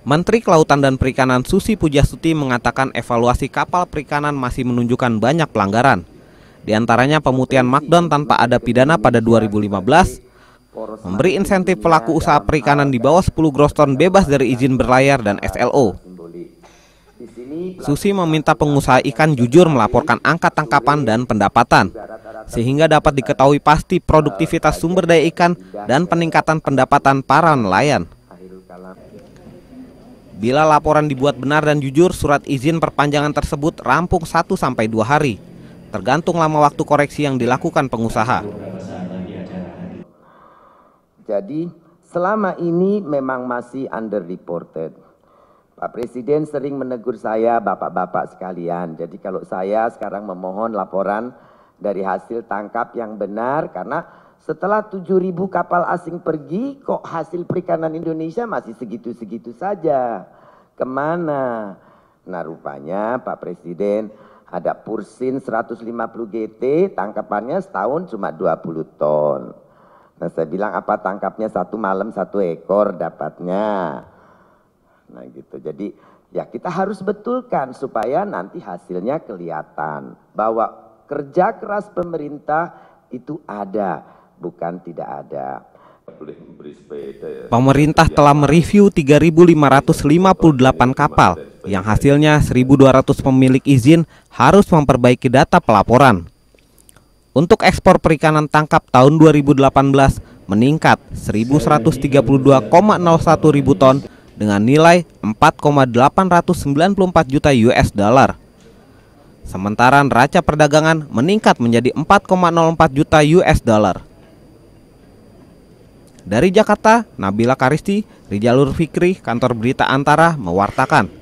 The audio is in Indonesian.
Menteri Kelautan dan Perikanan Susi Pujastuti mengatakan evaluasi kapal perikanan masih menunjukkan banyak pelanggaran. Di antaranya pemutihan Markdown tanpa ada pidana pada 2015, memberi insentif pelaku usaha perikanan di bawah 10 groston bebas dari izin berlayar dan SLO. Susi meminta pengusaha ikan jujur melaporkan angka tangkapan dan pendapatan, sehingga dapat diketahui pasti produktivitas sumber daya ikan dan peningkatan pendapatan para nelayan. Bila laporan dibuat benar dan jujur, surat izin perpanjangan tersebut rampung 1 sampai 2 hari, tergantung lama waktu koreksi yang dilakukan pengusaha. Jadi, selama ini memang masih underreported. Pak Presiden sering menegur saya, bapak-bapak sekalian. Jadi kalau saya sekarang memohon laporan dari hasil tangkap yang benar, karena setelah 7.000 kapal asing pergi, kok hasil perikanan Indonesia masih segitu-segitu saja. Kemana? Nah rupanya Pak Presiden ada pursin 150 GT, tangkapannya setahun cuma 20 ton. Nah saya bilang apa tangkapnya satu malam satu ekor dapatnya. Nah gitu, jadi ya kita harus betulkan supaya nanti hasilnya kelihatan. Bahwa kerja keras pemerintah itu ada bukan tidak ada. Ya. Pemerintah ya. telah mereview 3.558 kapal yang hasilnya 1.200 pemilik izin harus memperbaiki data pelaporan. Untuk ekspor perikanan tangkap tahun 2018 meningkat 1.132,01 ribu ton dengan nilai 4,894 juta US dollar. Sementara neraca perdagangan meningkat menjadi 4,04 juta US dollar. Dari Jakarta, Nabila Karisti, Rijalur Fikri, Kantor Berita Antara, mewartakan.